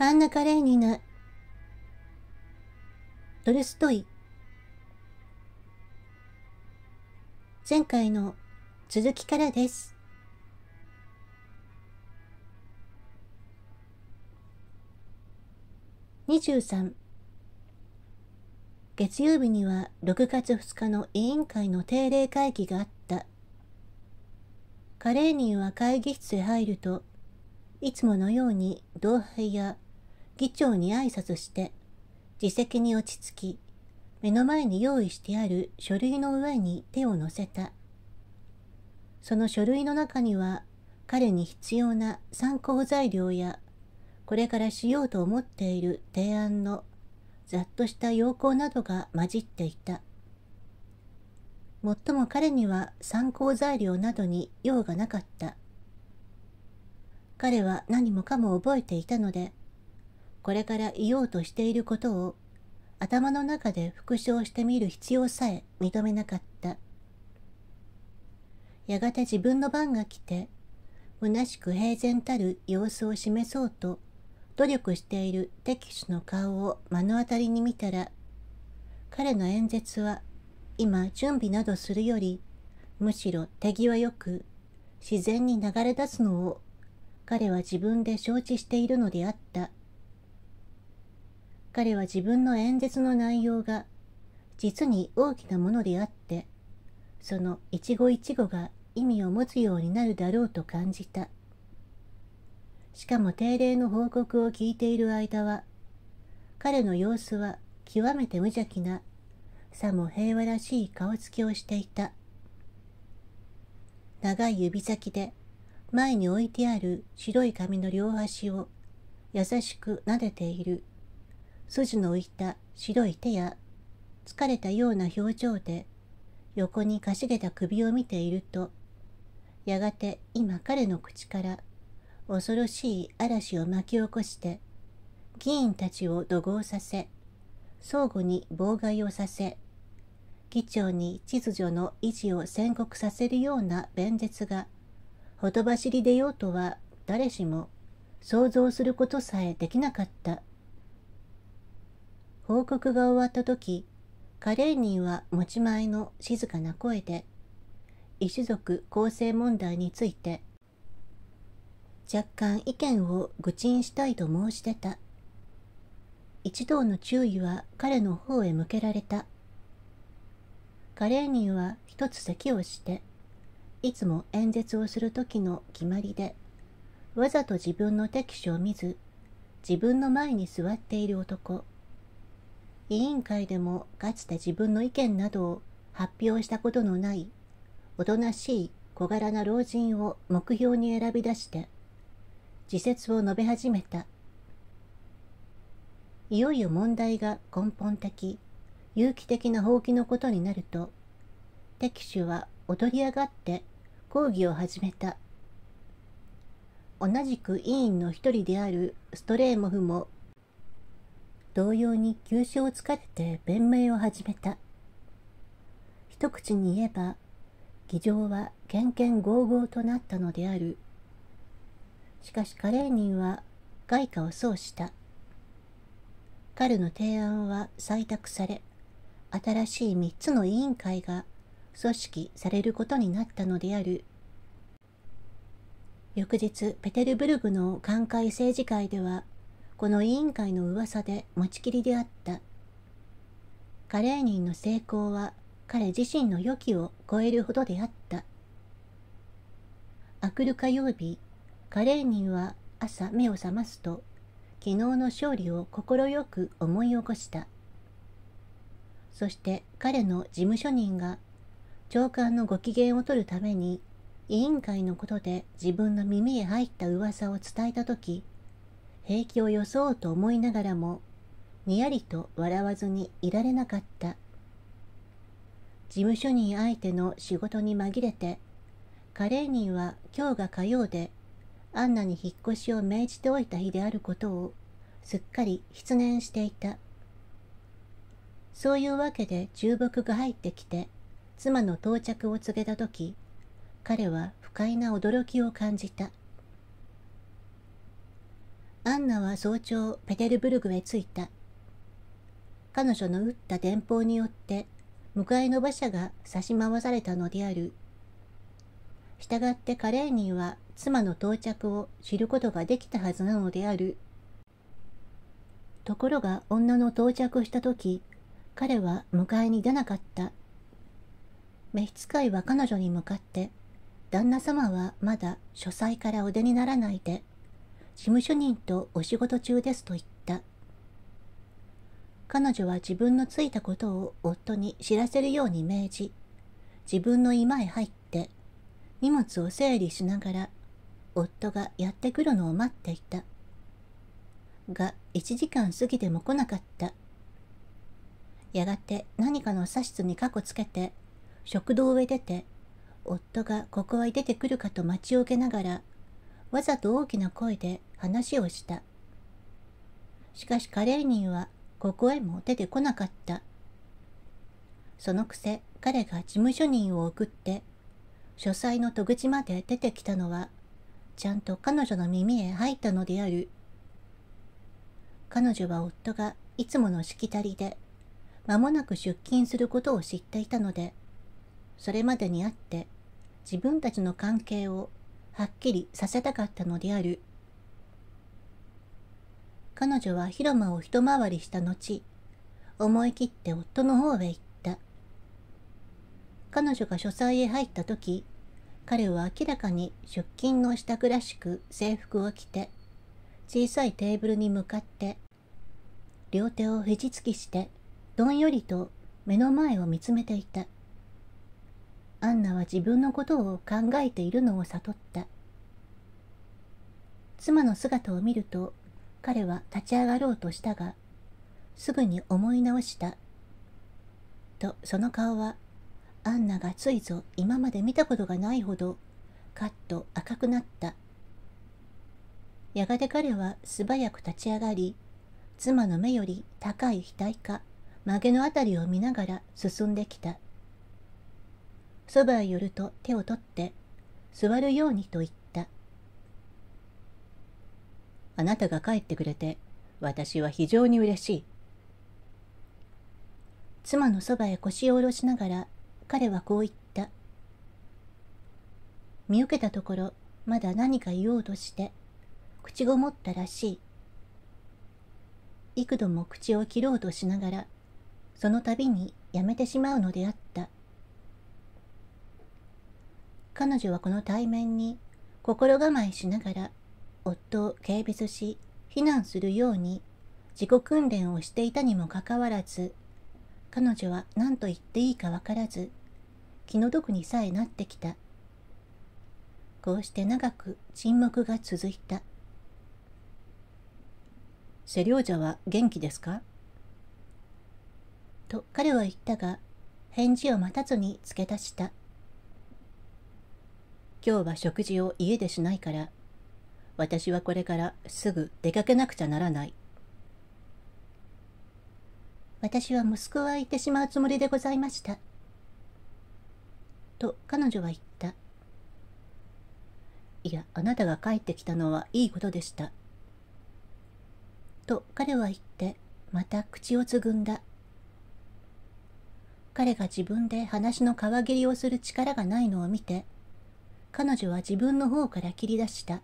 あんな華麗にニなトルストイ。前回の続きからです。23月曜日には6月2日の委員会の定例会議があった。カレーニーは会議室へ入ると、いつものように同輩や議長に挨拶して、自席に落ち着き、目の前に用意してある書類の上に手を乗せた。その書類の中には彼に必要な参考材料やこれからしようと思っている提案のざっとした要項などが混じっていた。もっとも彼には参考材料などに用がなかった。彼は何もかも覚えていたので、これから言おうとしていることを頭の中で復唱してみる必要さえ認めなかった。やがて自分の番が来て、虚しく平然たる様子を示そうと努力している敵手の顔を目の当たりに見たら、彼の演説は今準備などするより、むしろ手際よく自然に流れ出すのを彼は自分で承知しているのであった。彼は自分の演説の内容が実に大きなものであってその一期一語が意味を持つようになるだろうと感じたしかも定例の報告を聞いている間は彼の様子は極めて無邪気なさも平和らしい顔つきをしていた長い指先で前に置いてある白い髪の両端を優しく撫でている筋の浮いた白い手や疲れたような表情で横にかしげた首を見ているとやがて今彼の口から恐ろしい嵐を巻き起こして議員たちを怒号させ相互に妨害をさせ議長に秩序の維持を宣告させるような弁舌がほとばしり出ようとは誰しも想像することさえできなかった報告が終わった時カレーニンは持ち前の静かな声で種族構成問題について若干意見を愚痴したいと申し出た一同の注意は彼の方へ向けられたカレーニンは一つ咳をしていつも演説をする時の決まりでわざと自分の敵手を見ず自分の前に座っている男委員会でもかつて自分の意見などを発表したことのないおとなしい小柄な老人を目標に選び出して自説を述べ始めたいよいよ問題が根本的有機的な放棄のことになると敵手は踊り上がって講義を始めた同じく委員の一人であるストレーモフも同様に急所をつかれて弁明を始めた。一口に言えば、議場はけんけんごうごうとなったのである。しかしカレーニンは外貨を奏した。彼の提案は採択され、新しい3つの委員会が組織されることになったのである。翌日、ペテルブルグの寛会政治会では、この委員会の噂で持ちきりであったカレーニンの成功は彼自身の予期を超えるほどであった明くる火曜日カレーニンは朝目を覚ますと昨日の勝利を快く思い起こしたそして彼の事務所人が長官のご機嫌を取るために委員会のことで自分の耳へ入った噂を伝えた時平気を装うと思いながらもにやりと笑わずにいられなかった事務所人相手の仕事に紛れてカレーンは今日が火曜でアンナに引っ越しを命じておいた日であることをすっかり失念していたそういうわけで重木が入ってきて妻の到着を告げた時彼は不快な驚きを感じたアンナは早朝ペテルブルグへ着いた彼女の打った電報によって迎えの馬車が差し回されたのである従ってカレーニーは妻の到着を知ることができたはずなのであるところが女の到着した時彼は迎えに出なかった召使いは彼女に向かって旦那様はまだ書斎からお出にならないで事務所人とお仕事中ですと言った。彼女は自分のついたことを夫に知らせるように命じ、自分の居間へ入って、荷物を整理しながら、夫がやってくるのを待っていた。が、1時間過ぎても来なかった。やがて何かの支図にかこつけて、食堂へ出て、夫がここへ出てくるかと待ち受けながら、わざと大きな声で話をした。しかしカレーニンはここへも出てこなかった。そのくせ彼が事務所人を送って書斎の戸口まで出てきたのはちゃんと彼女の耳へ入ったのである。彼女は夫がいつものしきたりで間もなく出勤することを知っていたのでそれまでに会って自分たちの関係をはっきりさせたかったのである。彼女は広間を一回りした後、思い切って夫の方へ行った。彼女が書斎へ入った時、彼は明らかに出勤の支度らしく制服を着て、小さいテーブルに向かって、両手を肘つきして、どんよりと目の前を見つめていた。アンナは自分のことを考えているのを悟った。妻の姿を見ると彼は立ち上がろうとしたが、すぐに思い直した。と、その顔は、アンナがついぞ今まで見たことがないほど、カッと赤くなった。やがて彼は素早く立ち上がり、妻の目より高い額か、曲げの辺りを見ながら進んできた。そばへ寄ると手を取って、座るようにと言っあなたが帰ってくれて私は非常に嬉しい。妻のそばへ腰を下ろしながら彼はこう言った。見受けたところまだ何か言おうとして口ごもったらしい。幾度も口を切ろうとしながらその度にやめてしまうのであった。彼女はこの対面に心構えしながら夫を軽蔑し非難するように自己訓練をしていたにもかかわらず彼女は何と言っていいかわからず気の毒にさえなってきたこうして長く沈黙が続いたセリョージャは元気ですかと彼は言ったが返事を待たずに付け足した今日は食事を家でしないから私はこれからすぐ出かけなくちゃならない。私は息子は行ってしまうつもりでございました。と彼女は言った。いや、あなたが帰ってきたのはいいことでした。と彼は言って、また口をつぐんだ。彼が自分で話の皮切りをする力がないのを見て、彼女は自分の方から切り出した。